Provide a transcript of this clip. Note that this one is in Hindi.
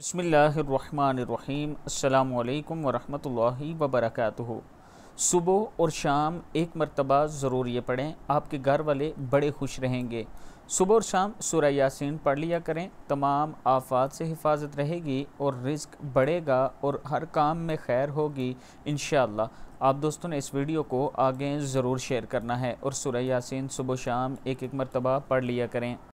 बसमीम् अल्लाम वरहमतुल्लाहि वबरक़ सुबह और शाम एक मरतबा ज़रूर ये पढ़ें आपके घर वाले बड़े खुश रहेंगे सुबह और शाम सुरा यासिन पढ़ लिया करें तमाम आफात से हिफाजत रहेगी और रिस्क बढ़ेगा और हर काम में खैर होगी इन आप दोस्तों ने इस वीडियो को आगे ज़रूर शेयर करना है और सुरा यासिन सुबह शाम एक एक मरतबा पढ़ लिया करें